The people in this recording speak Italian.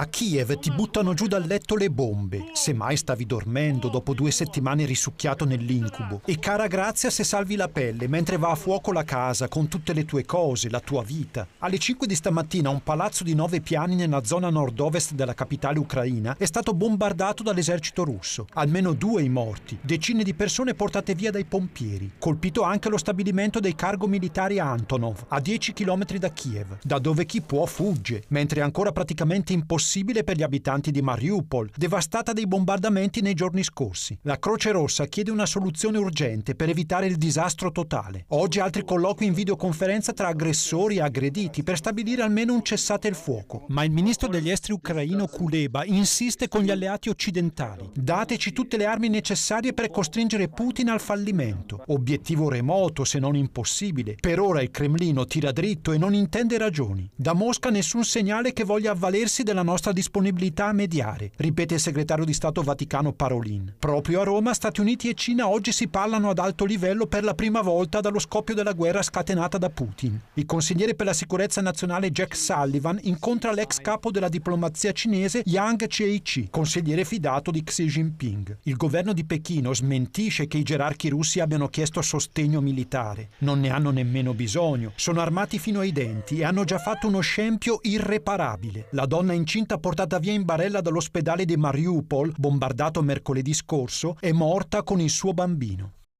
A Kiev ti buttano giù dal letto le bombe, se mai stavi dormendo dopo due settimane risucchiato nell'incubo. E cara grazia se salvi la pelle mentre va a fuoco la casa con tutte le tue cose, la tua vita. Alle 5 di stamattina un palazzo di nove piani nella zona nord-ovest della capitale ucraina è stato bombardato dall'esercito russo. Almeno due i morti, decine di persone portate via dai pompieri. Colpito anche lo stabilimento dei cargo militari Antonov, a 10 km da Kiev, da dove chi può fugge, mentre è ancora praticamente impossibile impossibile per gli abitanti di Mariupol, devastata dai bombardamenti nei giorni scorsi. La Croce Rossa chiede una soluzione urgente per evitare il disastro totale. Oggi altri colloqui in videoconferenza tra aggressori e aggrediti per stabilire almeno un cessate il fuoco. Ma il ministro degli esteri ucraino Kuleba insiste con gli alleati occidentali. Dateci tutte le armi necessarie per costringere Putin al fallimento. Obiettivo remoto, se non impossibile. Per ora il Cremlino tira dritto e non intende ragioni. Da Mosca nessun segnale che voglia avvalersi della nostra nostra disponibilità a mediare, ripete il segretario di Stato Vaticano Parolin. Proprio a Roma, Stati Uniti e Cina oggi si parlano ad alto livello per la prima volta dallo scoppio della guerra scatenata da Putin. Il consigliere per la sicurezza nazionale Jack Sullivan incontra l'ex capo della diplomazia cinese Yang chee consigliere fidato di Xi Jinping. Il governo di Pechino smentisce che i gerarchi russi abbiano chiesto sostegno militare. Non ne hanno nemmeno bisogno. Sono armati fino ai denti e hanno già fatto uno scempio irreparabile. La donna in Cina incinta portata via in barella dall'ospedale di Mariupol, bombardato mercoledì scorso, è morta con il suo bambino.